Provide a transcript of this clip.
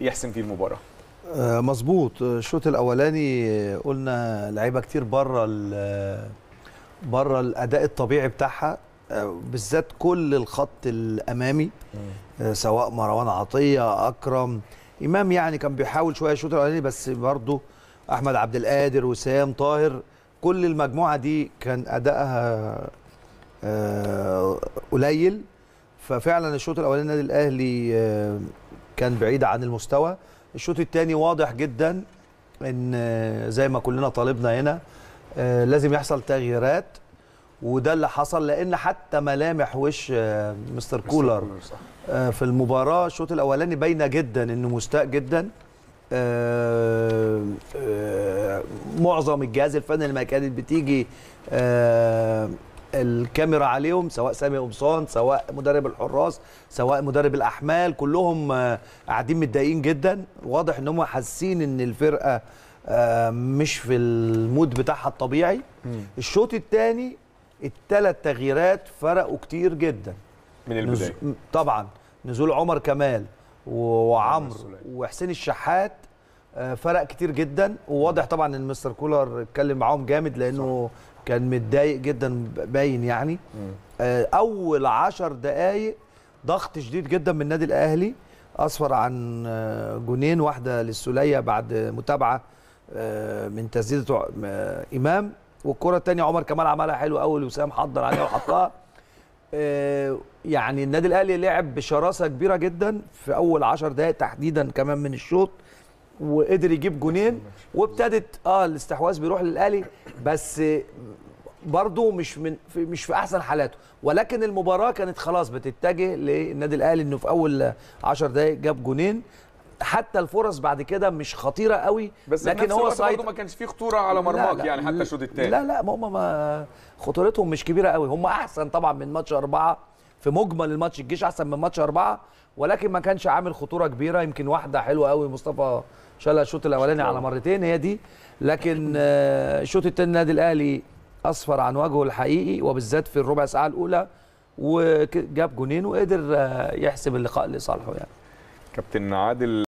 يحسم فيه المباراه آه، مظبوط آه، الشوط الاولاني قلنا لعيبه كتير بره آه، بره الاداء الطبيعي بتاعها بالذات كل الخط الامامي سواء مروان عطيه اكرم امام يعني كان بيحاول شويه الشوط الاولاني بس برضه احمد عبد القادر وسام طاهر كل المجموعه دي كان ادائها قليل ففعلا الشوط الاولاني النادي الاهلي كان بعيد عن المستوى الشوط الثاني واضح جدا ان آه، زي ما كلنا طالبنا هنا آه، لازم يحصل تغييرات وده اللي حصل لان حتى ملامح وش آه، مستر كولر في المباراه الشوط الاولاني باينه جدا انه مستاء جدا معظم الجهاز الفني لما كانت بتيجي الكاميرا عليهم سواء سامي قمصان سواء مدرب الحراس سواء مدرب الاحمال كلهم آه، قاعدين متضايقين جدا واضح ان هم حاسين ان الفرقه آه، مش في المود بتاعها الطبيعي الشوط الثاني الثلاث تغييرات فرقوا كتير جدا من البدايه طبعا نزول عمر كمال وعمرو وحسين الشحات آه، فرق كتير جدا وواضح طبعا ان مستر كولر اتكلم معاهم جامد لانه كان متضايق جدا باين يعني آه، اول عشر دقائق ضغط شديد جدا من النادي الاهلي اصفر عن آه، جونين واحده للسوليه بعد متابعه من تسديده امام والكره الثانيه عمر كمال عملها حلو قوي وسام حضر عليها وحطها يعني النادي الاهلي لعب بشراسه كبيره جدا في اول 10 دقائق تحديدا كمان من الشوط وقدر يجيب جونين وابتدت اه الاستحواذ بيروح للاهلي بس برضه مش من في مش في احسن حالاته ولكن المباراه كانت خلاص بتتجه للنادي الاهلي انه في اول 10 دقائق جاب جونين حتى الفرص بعد كده مش خطيره قوي بس لكن هو سايد ما كانش فيه خطوره على مرماك يعني حتى الشوط الثاني لا لا ما هم ما خطورتهم مش كبيره قوي هم احسن طبعا من ماتش اربعه في مجمل الماتش الجيش احسن من ماتش اربعه ولكن ما كانش عامل خطوره كبيره يمكن واحده حلوه قوي مصطفى شالها الشوط الاولاني على مرتين هي دي لكن آه، الشوط الثاني النادي الاهلي اصفر عن وجهه الحقيقي وبالذات في الربع ساعه الاولى وجاب جونين وقدر آه، يحسب اللقاء لصالحه يعني كابتن عادل